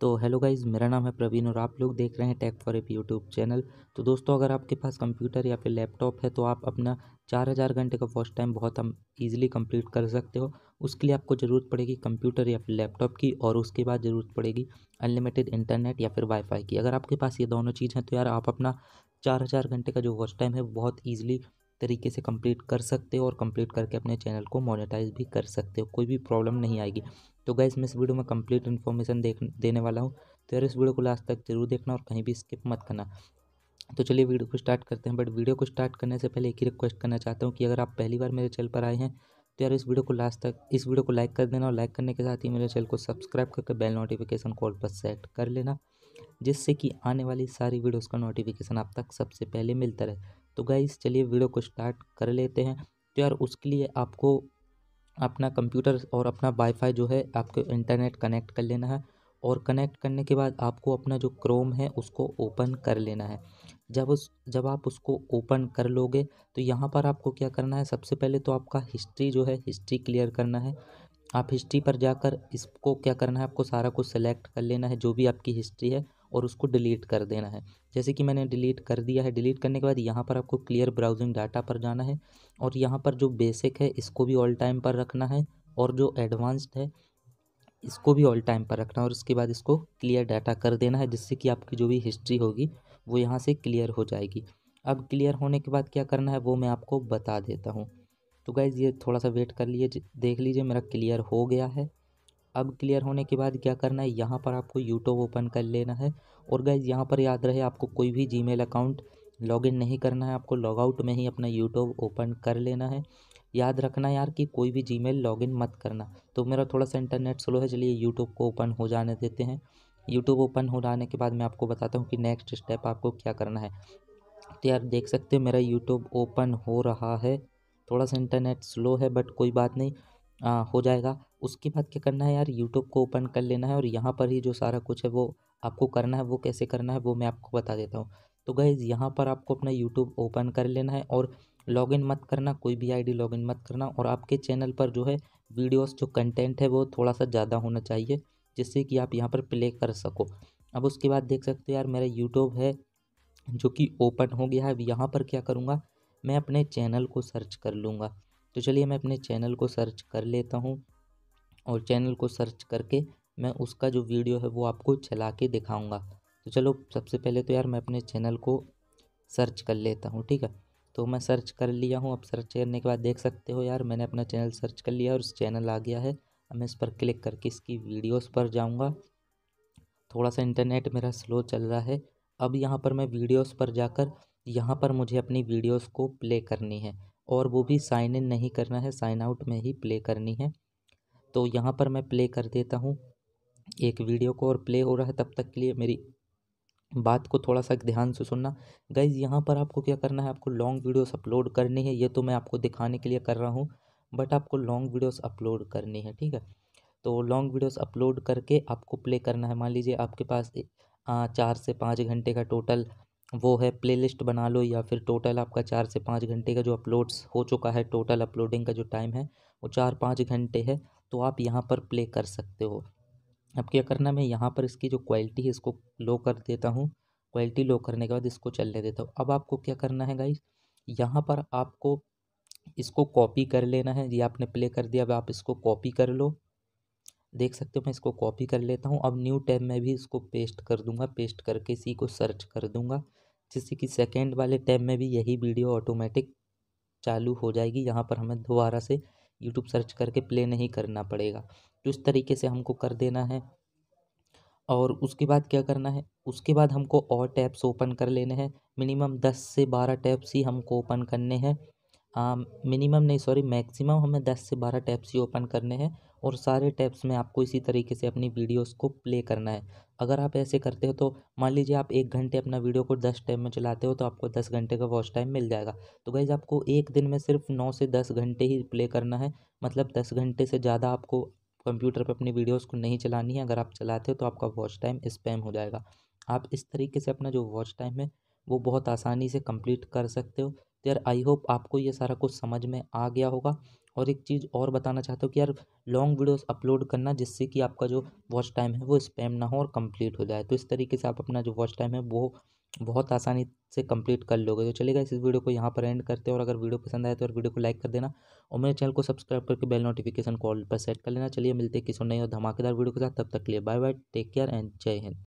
तो hello guys मेरा नाम है प्रवीण और आप लोग देख रहे हैं tech for app YouTube channel तो दोस्तों अगर आपके पास कंप्यूटर या फिर लैपटॉप है तो आप अपना चार हज़ार घंटे का फर्स्ट टाइम बहुत हम ईजिली कम्प्लीट कर सकते हो उसके लिए आपको ज़रूरत पड़ेगी कंप्यूटर या फिर लैपटॉप की और उसके बाद ज़रूरत पड़ेगी अनलिमिटेड इंटरनेट या फिर वाईफाई की अगर आपके पास ये दोनों चीज़ हैं तो यार आप अपना चार हज़ार घंटे का जो फर्स्ट टाइम है बहुत ईजिली तरीके से कंप्लीट कर सकते हो और कंप्लीट करके अपने चैनल को मोनेटाइज भी कर सकते हो कोई भी प्रॉब्लम नहीं आएगी तो गैस मैं इस वीडियो में कंप्लीट इन्फॉर्मेशन देख देने वाला हूँ तो यार इस वीडियो को लास्ट तक जरूर देखना और कहीं भी स्किप मत करना तो चलिए वीडियो को स्टार्ट करते हैं बट वीडियो को स्टार्ट करने से पहले एक ही रिक्वेस्ट करना चाहता हूँ कि अगर आप पहली बार मेरे चैनल पर आए हैं तो यार इस वीडियो को लास्ट तक इस वीडियो को लाइक कर देना और लाइक करने के साथ ही मेरे चैनल को सब्सक्राइब करके बेल नोटिफिकेशन कॉल पर सेट कर लेना जिससे कि आने वाली सारी वीडियोज़ का नोटिफिकेशन आप तक सबसे पहले मिलता रहे तो गाइस चलिए वीडियो को स्टार्ट कर लेते हैं तो यार उसके लिए आपको अपना कंप्यूटर और अपना वाईफाई जो है आपके इंटरनेट कनेक्ट कर लेना है और कनेक्ट करने के बाद आपको अपना जो क्रोम है उसको ओपन कर लेना है जब उस जब आप उसको ओपन कर लोगे तो यहाँ पर आपको क्या करना है सबसे पहले तो आपका हिस्ट्री जो है हिस्ट्री क्लियर करना है आप हिस्ट्री पर जाकर इसको क्या करना है आपको सारा कुछ सेलेक्ट कर लेना है जो भी आपकी हिस्ट्री है और उसको डिलीट कर देना है जैसे कि मैंने डिलीट कर दिया है डिलीट करने के बाद यहाँ पर आपको क्लियर ब्राउजिंग डाटा पर जाना है और यहाँ पर जो बेसिक है इसको भी ऑल टाइम पर रखना है और जो एडवांस्ड है इसको भी ऑल टाइम पर रखना है और उसके बाद इसको क्लियर डाटा कर देना है जिससे कि आपकी जो भी हिस्ट्री होगी वो यहाँ से क्लियर हो जाएगी अब क्लियर होने के बाद क्या करना है वो मैं आपको बता देता हूँ तो गाइज़ ये थोड़ा सा वेट कर लीजिए देख लीजिए मेरा क्लियर हो गया है अब क्लियर होने के बाद क्या करना है यहाँ पर आपको यूट्यूब ओपन कर लेना है और गैस यहाँ पर याद रहे आपको कोई भी जी अकाउंट लॉगिन नहीं करना है आपको लॉगआउट में ही अपना यूट्यूब ओपन कर लेना है याद रखना यार कि कोई भी जी लॉगिन मत करना तो मेरा थोड़ा सा इंटरनेट स्लो है चलिए यूट्यूब को ओपन हो जाने देते हैं यूट्यूब ओपन हो जाने के बाद मैं आपको बताता हूँ कि नेक्स्ट स्टेप आपको क्या करना है तो यार देख सकते हो मेरा यूट्यूब ओपन हो रहा है थोड़ा सा इंटरनेट स्लो है बट कोई बात नहीं हो जाएगा उसके बाद क्या करना है यार यूट्यूब को ओपन कर लेना है और यहाँ पर ही जो सारा कुछ है वो आपको करना है वो कैसे करना है वो मैं आपको बता देता हूँ तो गैज़ यहाँ पर आपको अपना यूट्यूब ओपन कर लेना है और लॉगिन मत करना कोई भी आईडी लॉगिन मत करना और आपके चैनल पर जो है वीडियोस जो कंटेंट है वो थोड़ा सा ज़्यादा होना चाहिए जिससे कि आप यहाँ पर प्ले कर सको अब उसके बाद देख सकते हो यार मेरा यूट्यूब है जो कि ओपन हो गया है अब यहाँ पर क्या करूँगा मैं अपने चैनल को सर्च कर लूँगा तो चलिए मैं अपने चैनल को सर्च कर लेता हूँ और चैनल को सर्च करके मैं उसका जो वीडियो है वो आपको चला के दिखाऊँगा तो चलो सबसे पहले तो यार मैं अपने चैनल को सर्च कर लेता हूँ ठीक है तो मैं सर्च कर लिया हूँ अब सर्च करने के बाद देख सकते हो यार मैंने अपना चैनल सर्च कर लिया और इस चैनल आ गया है अब मैं इस पर क्लिक करके इसकी वीडियोस पर जाऊँगा थोड़ा सा इंटरनेट मेरा स्लो चल रहा है अब यहाँ पर मैं वीडियोस पर जाकर यहाँ पर मुझे अपनी वीडियोस को प्ले करनी है और वो भी साइन इन नहीं करना है साइन आउट में ही प्ले करनी है तो यहाँ पर मैं प्ले कर देता हूँ एक वीडियो को और प्ले हो रहा है तब तक के लिए मेरी बात को थोड़ा सा ध्यान से सुनना गाइज यहाँ पर आपको क्या करना है आपको लॉन्ग वीडियोस अपलोड करनी है ये तो मैं आपको दिखाने के लिए कर रहा हूँ बट आपको लॉन्ग वीडियोस अपलोड करनी है ठीक है तो लॉन्ग वीडियोस अपलोड करके आपको प्ले करना है मान लीजिए आपके पास चार से पाँच घंटे का टोटल वो है प्लेलिस्ट बना लो या फिर टोटल आपका चार से पाँच घंटे का जो अपलोड्स हो चुका है टोटल अपलोडिंग का जो टाइम है वो चार पाँच घंटे है तो आप यहाँ पर प्ले कर सकते हो अब क्या करना मैं यहाँ पर इसकी जो क्वालिटी है इसको लो कर देता हूँ क्वालिटी लो करने के बाद इसको चलने देता हूँ अब आपको क्या करना है गाइज यहाँ पर आपको इसको कॉपी कर लेना है ये आपने प्ले कर दिया अब आप इसको कॉपी कर लो देख सकते हो मैं इसको कॉपी कर लेता हूँ अब न्यू टैब में भी इसको पेस्ट कर दूंगा पेस्ट करके इसी को सर्च कर दूंगा जिससे कि सेकेंड वाले टैब में भी यही वीडियो ऑटोमेटिक चालू हो जाएगी यहाँ पर हमें दोबारा से यूट्यूब सर्च करके प्ले नहीं करना पड़ेगा तो इस तरीके से हमको कर देना है और उसके बाद क्या करना है उसके बाद हमको और टैब्स ओपन कर लेने हैं मिनिमम दस से बारह टैब्स ही हमको ओपन करने हैं मिनिमम नहीं सॉरी मैक्सिमम हमें दस से बारह टैब्स ही ओपन करने हैं और सारे टैब्स में आपको इसी तरीके से अपनी वीडियोस को प्ले करना है अगर आप ऐसे करते हो तो मान लीजिए आप एक घंटे अपना वीडियो को दस टाइम में चलाते हो तो आपको दस घंटे का वॉच टाइम मिल जाएगा तो गाइज़ आपको एक दिन में सिर्फ नौ से दस घंटे ही प्ले करना है मतलब दस घंटे से ज़्यादा आपको कंप्यूटर पर अपनी वीडियोस को नहीं चलानी है अगर आप चलाते हो तो आपका वॉच टाइम स्पैम हो जाएगा आप इस तरीके से अपना जो वॉच टाइम है वो बहुत आसानी से कंप्लीट कर सकते हो तो यार आई होप आपको ये सारा कुछ समझ में आ गया होगा और एक चीज़ और बताना चाहता हूँ कि यार लॉन्ग वीडियोस अपलोड करना जिससे कि आपका जो वॉच टाइम है वो स्पैम ना हो और कंप्लीट हो जाए तो इस तरीके से आप अपना जो वॉच टाइम है वो बहुत आसानी से कंप्लीट कर लोगे तो चलेगा इस वीडियो को यहाँ पर एंड करते हैं और अगर वीडियो पसंद आए तो और वीडियो को लाइक कर देना और मेरे चैनल को सब्सक्राइब करके बेल नोटिफिकेशन कॉल पर सेट कर लेना चलिए मिलते किसी नई और धमाकेदार वीडियो के साथ तब तक लिए bye bye take care and Jai Hind